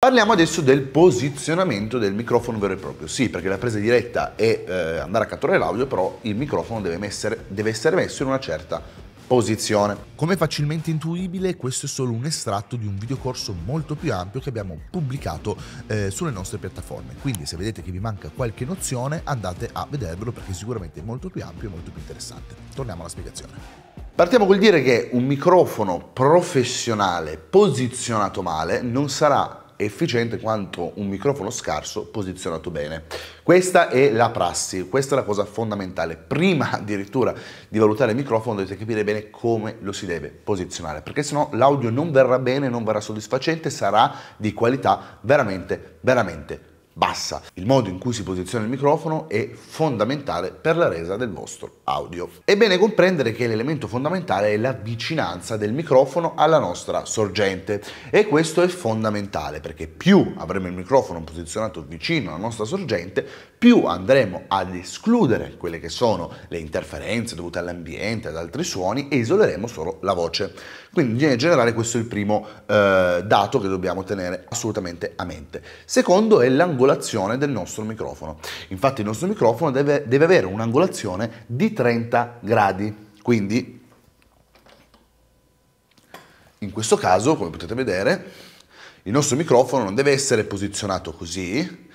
Parliamo adesso del posizionamento del microfono vero e proprio, sì perché la presa diretta è eh, andare a catturare l'audio però il microfono deve, messere, deve essere messo in una certa posizione. Come facilmente intuibile questo è solo un estratto di un videocorso molto più ampio che abbiamo pubblicato eh, sulle nostre piattaforme, quindi se vedete che vi manca qualche nozione andate a vedervelo perché sicuramente è molto più ampio e molto più interessante. Torniamo alla spiegazione. Partiamo col dire che un microfono professionale posizionato male non sarà efficiente quanto un microfono scarso posizionato bene. Questa è la prassi, questa è la cosa fondamentale. Prima addirittura di valutare il microfono dovete capire bene come lo si deve posizionare, perché sennò l'audio non verrà bene, non verrà soddisfacente, sarà di qualità veramente, veramente bassa. Il modo in cui si posiziona il microfono è fondamentale per la resa del vostro audio. È bene comprendere che l'elemento fondamentale è la vicinanza del microfono alla nostra sorgente e questo è fondamentale perché più avremo il microfono posizionato vicino alla nostra sorgente, più andremo ad escludere quelle che sono le interferenze dovute all'ambiente, ad altri suoni e isoleremo solo la voce. Quindi in generale questo è il primo eh, dato che dobbiamo tenere assolutamente a mente. Secondo è l'angolazione del nostro microfono. Infatti il nostro microfono deve, deve avere un'angolazione di 30 gradi. Quindi in questo caso, come potete vedere, il nostro microfono non deve essere posizionato così,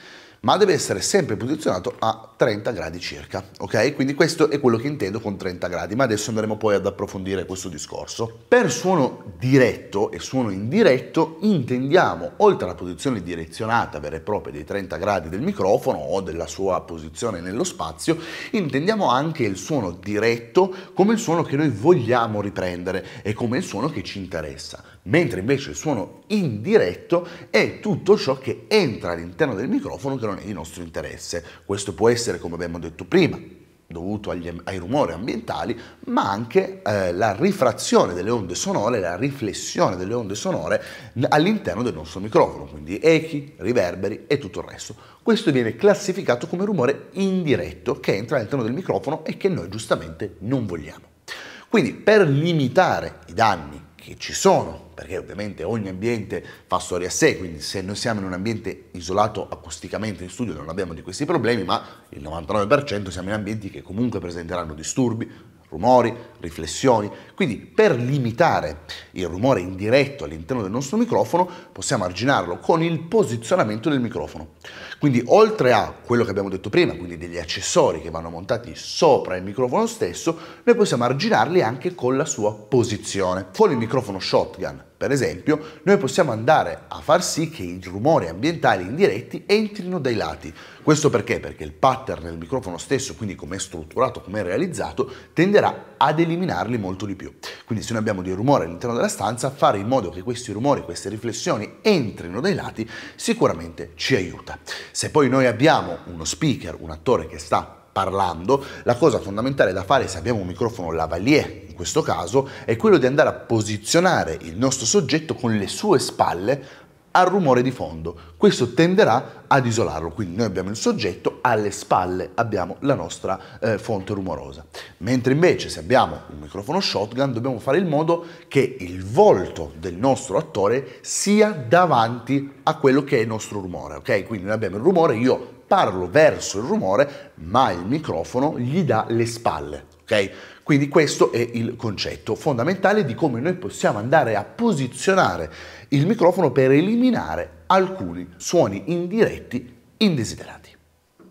ma deve essere sempre posizionato a 30 gradi circa, ok? Quindi questo è quello che intendo con 30 gradi, ma adesso andremo poi ad approfondire questo discorso. Per suono diretto e suono indiretto intendiamo, oltre alla posizione direzionata vera e propria dei 30 gradi del microfono o della sua posizione nello spazio, intendiamo anche il suono diretto come il suono che noi vogliamo riprendere e come il suono che ci interessa mentre invece il suono indiretto è tutto ciò che entra all'interno del microfono che non è di nostro interesse. Questo può essere, come abbiamo detto prima, dovuto agli, ai rumori ambientali, ma anche eh, la rifrazione delle onde sonore, la riflessione delle onde sonore all'interno del nostro microfono, quindi echi, riverberi e tutto il resto. Questo viene classificato come rumore indiretto che entra all'interno del microfono e che noi giustamente non vogliamo. Quindi per limitare i danni che ci sono, perché ovviamente ogni ambiente fa storia a sé, quindi se noi siamo in un ambiente isolato acusticamente in studio non abbiamo di questi problemi, ma il 99% siamo in ambienti che comunque presenteranno disturbi, rumori, riflessioni. Quindi per limitare il rumore indiretto all'interno del nostro microfono possiamo arginarlo con il posizionamento del microfono. Quindi oltre a quello che abbiamo detto prima, quindi degli accessori che vanno montati sopra il microfono stesso, noi possiamo arginarli anche con la sua posizione. Con il microfono shotgun per esempio, noi possiamo andare a far sì che i rumori ambientali indiretti entrino dai lati. Questo perché? Perché il pattern del microfono stesso, quindi come è strutturato, come è realizzato, tenderà ad eliminarli molto di più. Quindi se noi abbiamo dei rumori all'interno della stanza, fare in modo che questi rumori, queste riflessioni entrino dai lati sicuramente ci aiuta. Se poi noi abbiamo uno speaker, un attore che sta parlando, la cosa fondamentale da fare se abbiamo un microfono lavalier in questo caso è quello di andare a posizionare il nostro soggetto con le sue spalle al rumore di fondo. Questo tenderà ad isolarlo, quindi noi abbiamo il soggetto, alle spalle abbiamo la nostra eh, fonte rumorosa. Mentre invece se abbiamo un microfono shotgun dobbiamo fare in modo che il volto del nostro attore sia davanti a quello che è il nostro rumore, ok? Quindi noi abbiamo il rumore, io parlo verso il rumore, ma il microfono gli dà le spalle. Ok? Quindi questo è il concetto fondamentale di come noi possiamo andare a posizionare il microfono per eliminare alcuni suoni indiretti indesiderati.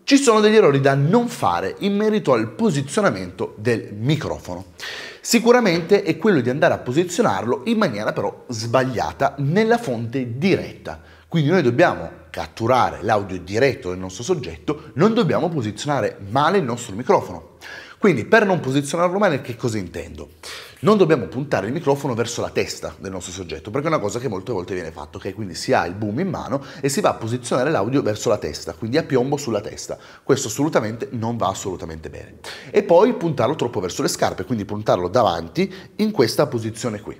Ci sono degli errori da non fare in merito al posizionamento del microfono. Sicuramente è quello di andare a posizionarlo in maniera però sbagliata nella fonte diretta. Quindi noi dobbiamo catturare l'audio diretto del nostro soggetto, non dobbiamo posizionare male il nostro microfono. Quindi per non posizionarlo male che cosa intendo? Non dobbiamo puntare il microfono verso la testa del nostro soggetto, perché è una cosa che molte volte viene fatta, ok? Quindi si ha il boom in mano e si va a posizionare l'audio verso la testa, quindi a piombo sulla testa. Questo assolutamente non va assolutamente bene. E poi puntarlo troppo verso le scarpe, quindi puntarlo davanti in questa posizione qui.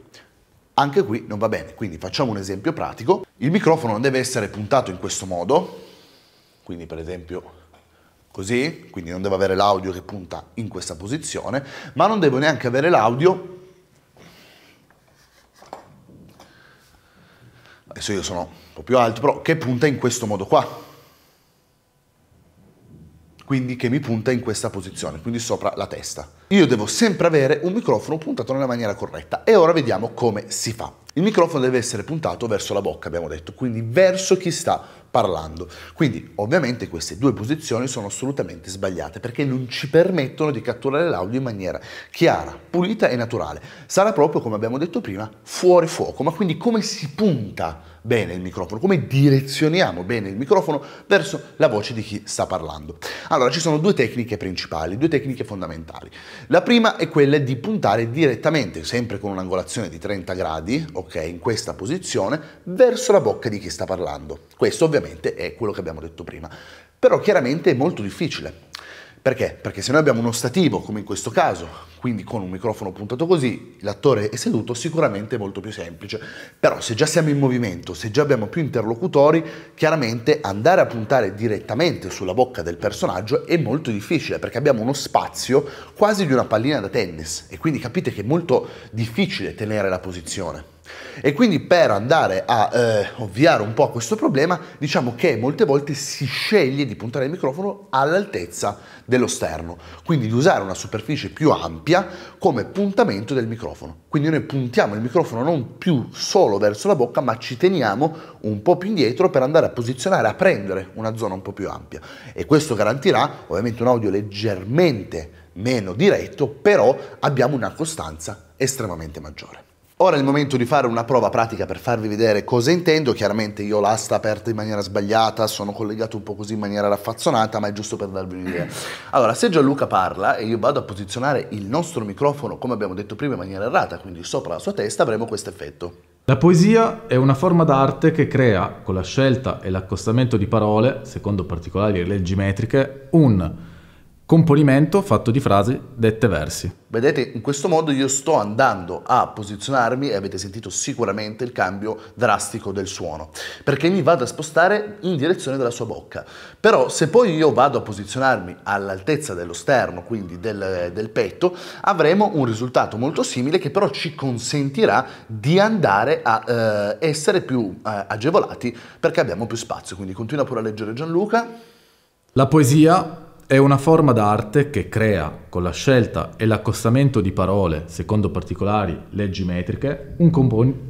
Anche qui non va bene, quindi facciamo un esempio pratico. Il microfono non deve essere puntato in questo modo, quindi per esempio così, quindi non devo avere l'audio che punta in questa posizione, ma non devo neanche avere l'audio adesso io sono un po' più alto, però che punta in questo modo qua quindi che mi punta in questa posizione, quindi sopra la testa. Io devo sempre avere un microfono puntato nella maniera corretta e ora vediamo come si fa. Il microfono deve essere puntato verso la bocca, abbiamo detto, quindi verso chi sta parlando. Quindi ovviamente queste due posizioni sono assolutamente sbagliate perché non ci permettono di catturare l'audio in maniera chiara, pulita e naturale. Sarà proprio, come abbiamo detto prima, fuori fuoco, ma quindi come si punta bene il microfono, come direzioniamo bene il microfono verso la voce di chi sta parlando. Allora ci sono due tecniche principali, due tecniche fondamentali. La prima è quella di puntare direttamente, sempre con un'angolazione di 30 gradi, ok, in questa posizione, verso la bocca di chi sta parlando. Questo ovviamente è quello che abbiamo detto prima, però chiaramente è molto difficile perché? Perché se noi abbiamo uno stativo, come in questo caso, quindi con un microfono puntato così, l'attore è seduto, sicuramente è molto più semplice. Però se già siamo in movimento, se già abbiamo più interlocutori, chiaramente andare a puntare direttamente sulla bocca del personaggio è molto difficile, perché abbiamo uno spazio quasi di una pallina da tennis e quindi capite che è molto difficile tenere la posizione. E quindi per andare a eh, ovviare un po' a questo problema, diciamo che molte volte si sceglie di puntare il microfono all'altezza dello sterno, quindi di usare una superficie più ampia come puntamento del microfono. Quindi noi puntiamo il microfono non più solo verso la bocca, ma ci teniamo un po' più indietro per andare a posizionare, a prendere una zona un po' più ampia. E questo garantirà ovviamente un audio leggermente meno diretto, però abbiamo una costanza estremamente maggiore. Ora è il momento di fare una prova pratica per farvi vedere cosa intendo, chiaramente io l'asta aperta in maniera sbagliata, sono collegato un po' così in maniera raffazzonata, ma è giusto per darvi un'idea. Allora, se Gianluca parla e io vado a posizionare il nostro microfono, come abbiamo detto prima, in maniera errata, quindi sopra la sua testa, avremo questo effetto. La poesia è una forma d'arte che crea, con la scelta e l'accostamento di parole, secondo particolari leggi metriche, un componimento fatto di frasi dette versi. Vedete, in questo modo io sto andando a posizionarmi e avete sentito sicuramente il cambio drastico del suono, perché mi vado a spostare in direzione della sua bocca. Però se poi io vado a posizionarmi all'altezza dello sterno, quindi del, del petto, avremo un risultato molto simile che però ci consentirà di andare a eh, essere più eh, agevolati perché abbiamo più spazio. Quindi continua pure a leggere Gianluca. La poesia è una forma d'arte che crea, con la scelta e l'accostamento di parole, secondo particolari leggi metriche, un, compon-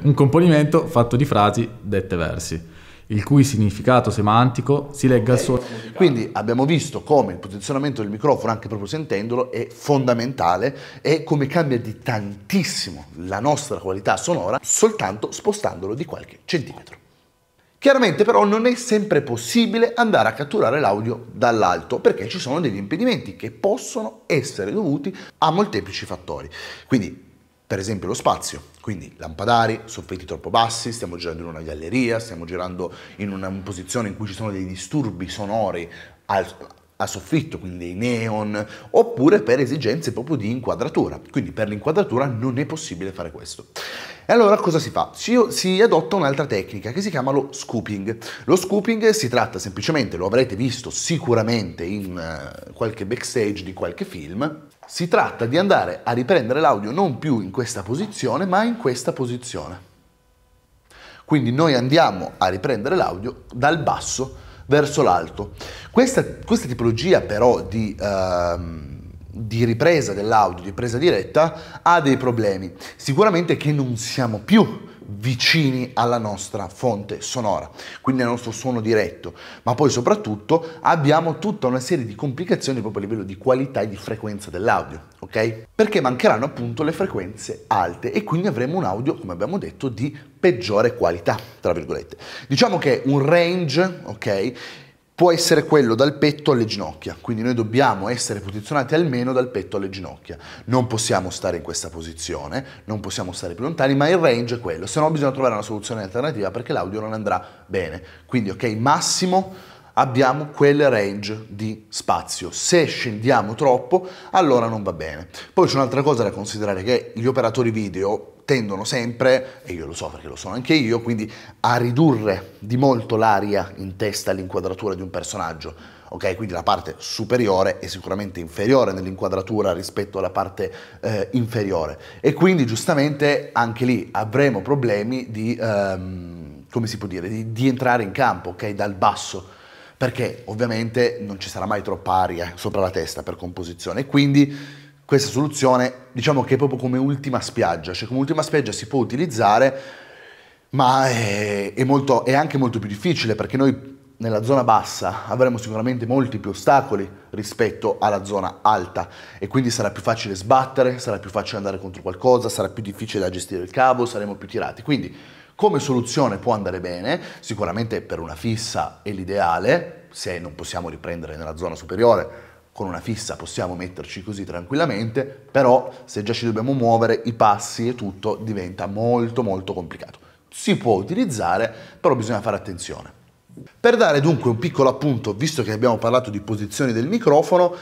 un componimento fatto di frasi dette versi il cui significato semantico si legga al suo... Quindi abbiamo visto come il posizionamento del microfono, anche proprio sentendolo, è fondamentale e come cambia di tantissimo la nostra qualità sonora soltanto spostandolo di qualche centimetro. Chiaramente però non è sempre possibile andare a catturare l'audio dall'alto perché ci sono degli impedimenti che possono essere dovuti a molteplici fattori. Quindi per esempio lo spazio, quindi lampadari, soffitti troppo bassi, stiamo girando in una galleria, stiamo girando in una posizione in cui ci sono dei disturbi sonori al, a soffitto, quindi dei neon, oppure per esigenze proprio di inquadratura. Quindi per l'inquadratura non è possibile fare questo. E allora cosa si fa? Si, si adotta un'altra tecnica che si chiama lo scooping. Lo scooping si tratta semplicemente, lo avrete visto sicuramente in uh, qualche backstage di qualche film, si tratta di andare a riprendere l'audio non più in questa posizione, ma in questa posizione. Quindi noi andiamo a riprendere l'audio dal basso verso l'alto. Questa, questa tipologia però di, uh, di ripresa dell'audio, di ripresa diretta, ha dei problemi. Sicuramente che non siamo più vicini alla nostra fonte sonora, quindi al nostro suono diretto, ma poi soprattutto abbiamo tutta una serie di complicazioni proprio a livello di qualità e di frequenza dell'audio, ok? Perché mancheranno appunto le frequenze alte e quindi avremo un audio, come abbiamo detto, di peggiore qualità, tra virgolette. Diciamo che un range, ok, può essere quello dal petto alle ginocchia, quindi noi dobbiamo essere posizionati almeno dal petto alle ginocchia. Non possiamo stare in questa posizione, non possiamo stare più lontani, ma il range è quello, se no bisogna trovare una soluzione alternativa perché l'audio non andrà bene. Quindi ok, massimo abbiamo quel range di spazio. Se scendiamo troppo, allora non va bene. Poi c'è un'altra cosa da considerare che gli operatori video tendono sempre, e io lo so perché lo sono anche io, quindi a ridurre di molto l'aria in testa all'inquadratura di un personaggio. Ok, quindi la parte superiore è sicuramente inferiore nell'inquadratura rispetto alla parte eh, inferiore. E quindi giustamente anche lì avremo problemi di, ehm, come si può dire, di, di entrare in campo, ok, dal basso perché ovviamente non ci sarà mai troppa aria sopra la testa per composizione, quindi questa soluzione diciamo che è proprio come ultima spiaggia, cioè come ultima spiaggia si può utilizzare, ma è, è, molto, è anche molto più difficile perché noi nella zona bassa avremo sicuramente molti più ostacoli rispetto alla zona alta e quindi sarà più facile sbattere, sarà più facile andare contro qualcosa, sarà più difficile da gestire il cavo, saremo più tirati. Quindi come soluzione può andare bene, sicuramente per una fissa è l'ideale, se non possiamo riprendere nella zona superiore con una fissa possiamo metterci così tranquillamente, però se già ci dobbiamo muovere i passi e tutto diventa molto molto complicato. Si può utilizzare, però bisogna fare attenzione. Per dare dunque un piccolo appunto, visto che abbiamo parlato di posizioni del microfono,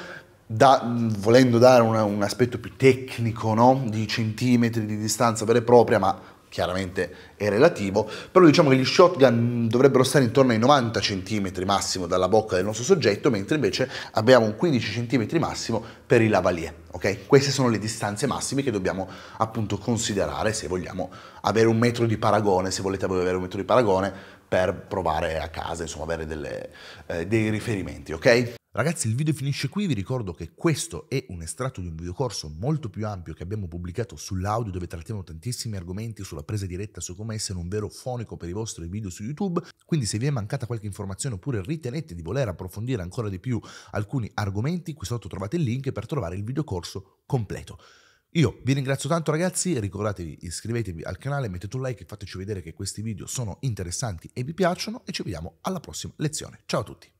da, volendo dare una, un aspetto più tecnico, no? di centimetri di distanza vera e propria, ma chiaramente è relativo, però diciamo che gli shotgun dovrebbero stare intorno ai 90 cm massimo dalla bocca del nostro soggetto, mentre invece abbiamo un 15 cm massimo per i lavalier. ok? Queste sono le distanze massime che dobbiamo appunto considerare se vogliamo avere un metro di paragone, se volete avere un metro di paragone per provare a casa, insomma, avere delle, eh, dei riferimenti, ok? Ragazzi, il video finisce qui, vi ricordo che questo è un estratto di un videocorso molto più ampio che abbiamo pubblicato sull'audio dove trattiamo tantissimi argomenti sulla presa diretta, su come essere un vero fonico per i vostri video su YouTube, quindi se vi è mancata qualche informazione oppure ritenete di voler approfondire ancora di più alcuni argomenti, qui sotto trovate il link per trovare il videocorso completo. Io vi ringrazio tanto ragazzi, ricordatevi iscrivetevi al canale, mettete un like e fateci vedere che questi video sono interessanti e vi piacciono e ci vediamo alla prossima lezione. Ciao a tutti!